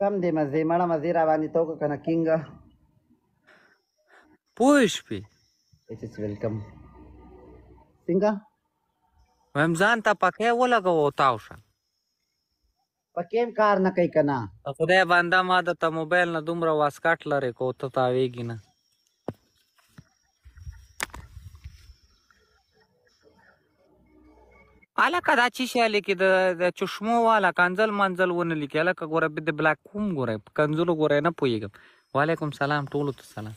کم دی مزه مړه مزه را باندې توګه کنه کینګ پوش پی اټس از ویلکم څنګه ویم ځان ته پکې ولګو او تاو شه پکې کار نه کوي کنه خدای باندې ما د موبایل نه دومره واسکټ لري کو ته تاویږي نه علاقه دا چی شي لیکي د چشمو والا کنزل منزل ونه لیکي علاقه ګوره د بلاک کوم ګوره کنزل ګوره نه پويګم وعلیکم سلام ټولو ته سلام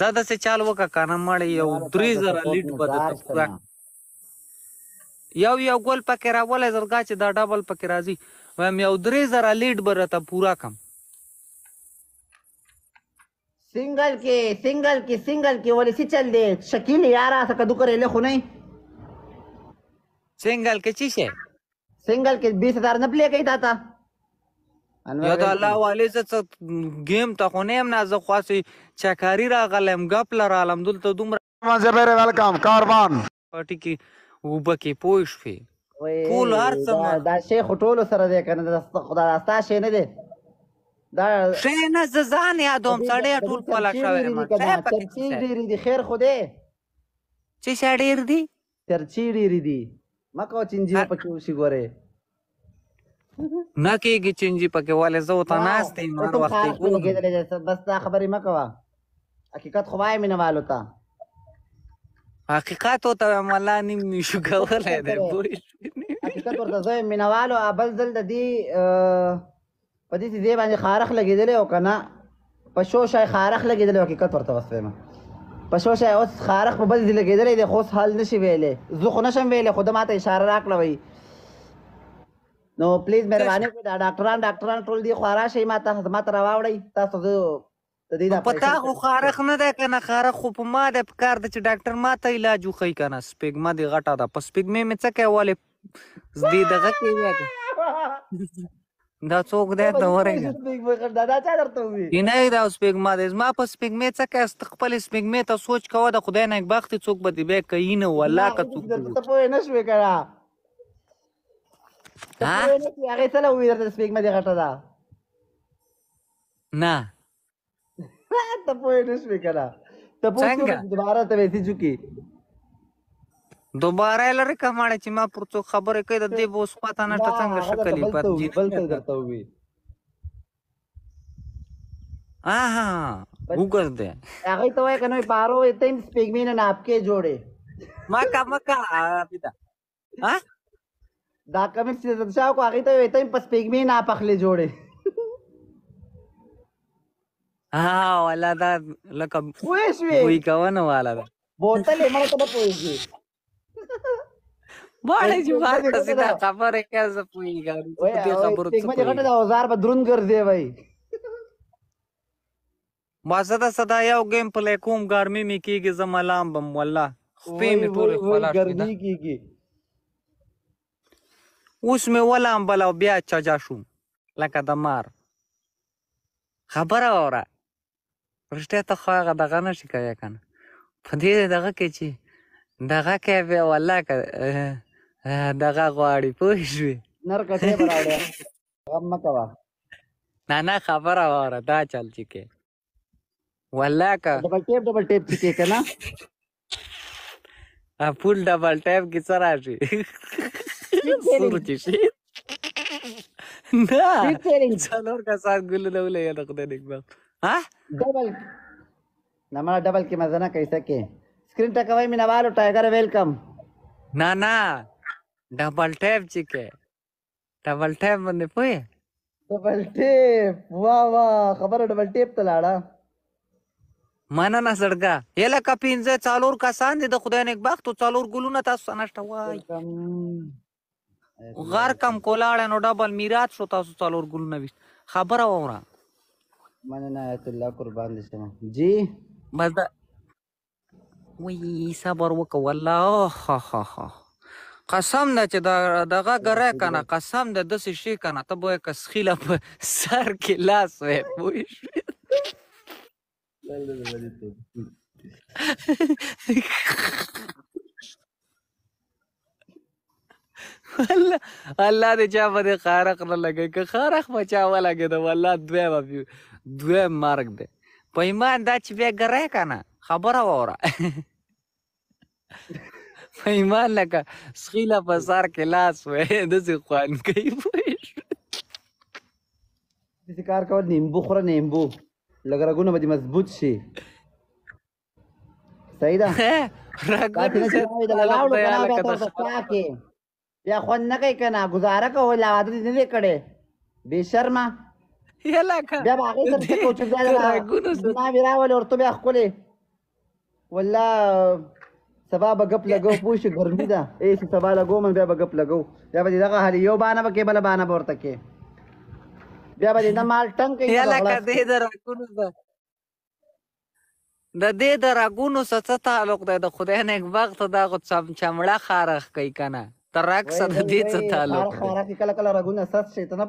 زاده سه چال وکا کنه مړ یو 3000 لیټ بده یو یو ګول پکې راول زرګا چې دا ډبل پکې راځي وایم یو 3000 لیټ برته پورا کم सिंगल के सिंगल के सिंगल के वाले सी चल दे शकील यार आ सका दुकर ले खुनाई सिंगल के चीशे सिंगल के बीस हजार नपले काही आता یو د الله والی څه گیم ته خو نه یم نه زه خواسې چکاري راغلم ګپ لرالم دلته دومره منځه بیره ویلکم کاروان پټی کې اوبه کې پوه شوې ټول هر څه دا شی خو ټولو سره دی که نه خدا راستا شی نه دی دا شی نه زه ځان یادوم سړی ټول پله شوی یم چرچې ډېرې دي خیر خو دی څه شی ډېر دي چرچې ډېرې دي مکو چینجی پکې وشي ګوره نه کېږي چینجی پکې والے زه وته ناست یم هر وخت بس دا خبرې مکوه حقیقت خو وایې مینوالو ته حقیقت ته ملا نیم نشو کولی دی حقیقت ورته زه مینوالو بل ځل د دې په دې دې باندې خارخ لګېدلی او که نه په شو شای خارخ لګېدلی حقیقت ورته وسپېمه په شو شای اوس خارق په بل ځای لګېدلی دی خو اوس حل نشي ویلی زه خو نشم ویلی خو ده ماته اشاره راکړه وایي نو پلیز مهرباني کوئ دا ډاکټران ډاکټران ټول دي خو راشئ ما ته ما ته راواړئ تاسو زه د دې د پتا خو خارق نه ده کنه خارق خو په ما ده په کار ده چې ډاکټر ما ته علاج وخی کنه سپیګما دی غټه ده په سپیګمې مې څه کوي والې دې دغه کې وایي دا څوک دی ته ورغه دا چا درته وي نه دا سپګما دې ما په سپګمې څه کې است خپل سپګمې ته سوچ کوه د خدای نه بخت څوک به دې به کین ولا که څوک ته په نه شوي کرا ها هغه څه له وی درته سپګمې دې غټه دا نه ته په نه شوي کرا ته په دوباره ته وې چې دوباره لري کومه چې ما پرڅو خبره کوي د دې بوس پتا نه ټڅنګ شکلې پات جی بل څه درته وي ها ها وګور دې هغه ته وای کنه بارو ته سپیګمین نه اپکه جوړه ما کا مکا پیدا ها دا کمنټ چې د شاو کو هغه ته وای ته سپیګمین نه اپخلې جوړه ها ولا دا لکه وې شوې وې کونه والا بوتل یې مړه ته پوهیږي واړه چې ما تاسو ته خبره کې زه پوېږم دې خبرو ته ما غټه د اوزار به درون ګرځي وای ما زدا صدا یو گیم پلی کوم ګرمي می کیږي زما لام بم والله خپې می ټول خلاص ګرمي کیږي اوس می ولام بل او بیا چاجا شوم لکه د مار خبره اوره رښتیا ته خو هغه دغه نشي کوي کنه په دې دغه کې چې دغه کې به والله دغه غواړي پوه شوې نر کټې براوړې غم مه کوه نه نه خبره واوره دا چل چې کې والله که ډبل ټیپ ډبل ټیپ چې کې که نه فول ډبل ټیپ کې څه راشي سور چې شي نه څلور کسان ګلو نه ولې د خدای نیک بخت ها ډبل نه ما ډبل کې مزه نه کوي څه کې سکرین ټکوي مینوالو ټایګر ویلکم نه نه ډبل ټیپ چې کې ډبل ټیپ باندې پوهې ډبل ټیپ واه واه خبره ډبل ټیپ ته لاړه مننه زړګا یله کا پینځه څالور کسان دي د خدای نیک بخت او څالور ګلونه تاسو نشته وای غار کم کولاړ نو ډبل میراث شو تاسو څالور ګلونه وشت خبره وره مننه ایت الله قربان دي سم جی بس دا وی صبر وکول الله ها ها ها قسم نه چې دا دغه ګره کنه قسم د دسې شي کنه ته به یک سخیله په سر کې لاس وې پوه الله الله دې چا باندې خارق نه لګي که خارق په چا ولګي دا والله دوی به دوی مرګ دی په ایمان دا چې بیا ګره کنه خبره وره ایمان لکه سخیله په سار کې لاس وې داسې خوان کوي داسې کار کوه نیمبو خوره نیمبو لکه رګونه به دې مضبوط شي صحیح ده بیا خوند نه کوي که نه ګزاره کوه لا واده دې نه دی کړی بې شرمه بیا به هغې سره څه کوچ بیا راولې ورته بیا ښکلې والله سبا به ګپ لګو پوه شي ګرمي ده ای چې سبا لګو من بیا به ګپ لګو بیا به دغه حالي یو بانه به کې بل بانه به ورته کې بیا به نه مال ټنګ کې یا لکه دې درکونو ده د دې درګونو سره څه تعلق دی د خدای نه یک وخت دا غو چمړه خارخ کوي کنه تر رقص د دې څه تعلق خارخ کله کله رګونه سات شي ته نه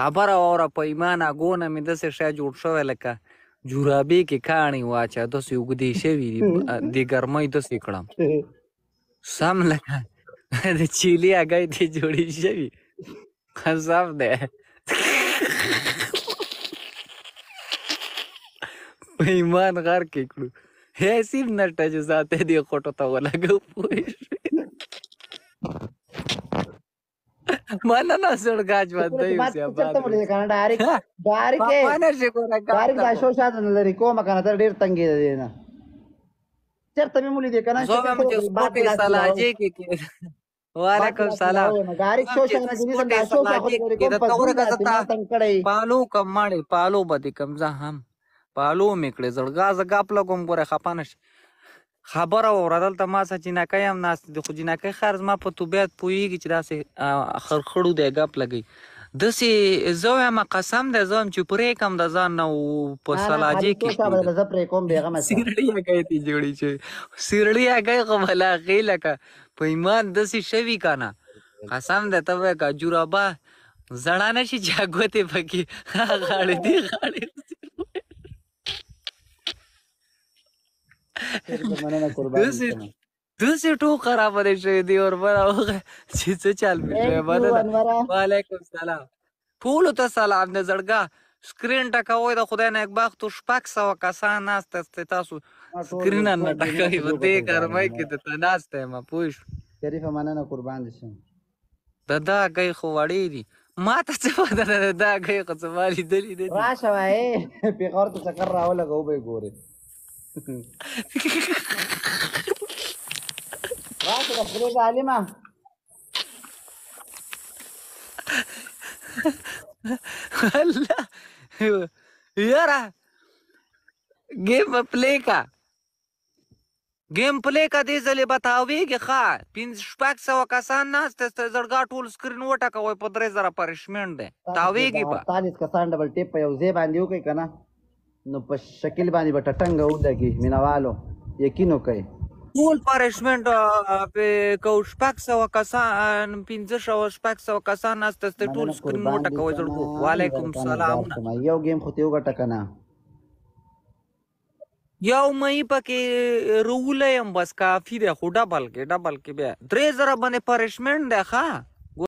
خبره اوره په ایمان اګونه مې داسې شی جوړ شوی لکه जुराबे के खाणी वाचा तो से उगदी से भी हम्म। दे गरमई तो सिकड़ा हम्म। सम लगा दे चीली आ गई थी जोड़ी से भी सब दे ईमान घर के कुड़ ऐसी नट जो जाते दे कोटो तो लगे पुलिस మననసుడు గాజ్ వద్దయి చెప్తాం ಡೈರೆಕ್ಟ್ ಡೈರೆಕ್ಟ್ ಡೈರೆಕ್ಟ್ ಅಶೋಶಾದ ರಿಕೋಮ ಕನತ ಡೀರ್ ತಂಗಿ ದೇನ ಚರ್ತ ಮಿ ಮುಲಿ ದೇಕನ ಸೋಮ ಮುಜೆ ಸ್ಪೋಟಿ ಸಲಾ ಜಿ ಕೆ ಕೆ ವಾಲೇಕುಂ ಸಲಾಂ ಡೈರೆಕ್ಟ್ ಶೋಶಾದ ದಿನ ಅಶೋಶಾ ಕೆ ತೋರ ಕಸತಾ ಪಾಲು ಕಮ್ ಮಾಡಿ ಪಾಲು ಬದಿ ಕಮ್ಜಾ ಹಮ್ ಪಾಲು ಮೇಕಡೆ ಜಡ್ಗಾ ಜಗ आपला कोम करे खपानश خبره اوره دلته ما سه جنکۍ هم ناستې دي خو جنکۍ خیر زما په طبیعت پوهېږي چې داسې خرخړو دی ګپ لګوي داسې زه وایم قسم دی زه وایم چې پرې کړم د ځان نه په سلاجې کې زه پرې کوم بېغمه سیرړي هګۍ تې جوړې چې سیرړي هګۍ خو بلاغې لکه په ایمان داسې شوي که نه قسم دی ته به که جورابه زړه نه شي چې هګوتې پکې غاړې دي غاړې دوسې ټوکه را باندې شوې دي ورمن هغه چې څه چل مې شوی مننه وعلیکم سلام ټولو ته سلام دی زړګه سکرین ټکوئ د خدای نه یک بخت شپږ سوه کسان ناست تاسو سکرین نه ټکوئ په دې ګرمۍ کې درته ناست یم پوه شو شریفه مننه قربان دې شم د دا هګۍ خو وړې دي ما ته څه پته نه ده دا هګۍ خو څه ما لیدلې نه دي راشه وایې پیغور ته چکر راولګوه به یې ګورې راشه خپل ظالمه والله یارا گیم پلی کا گیم پلی کا دې ځلې به تاویږي ښه پنځه شپږ سوه کسان ناست زړګا ټول سکرین وټکوئ په درې زره پرشمنټ دی تاویږي به تالیس کسان ډبل ټیپ په یو ځای باندې وکړئ که نه نو په شکل باندې به ټټنګ ولګي مینوالو یقین وکړي ټول پارشمنټ په کو شپږ سو کسان پنځه سو شپږ سو کسان ناست ته ټول سکرین مو ټکوي زړګو وعلیکم سلام یو گیم خو ته وګټه کنه یو مې پکې رول هم بس کافی دی خو ډبل کې ډبل کې بیا درې زره باندې پارشمنټ دی ښا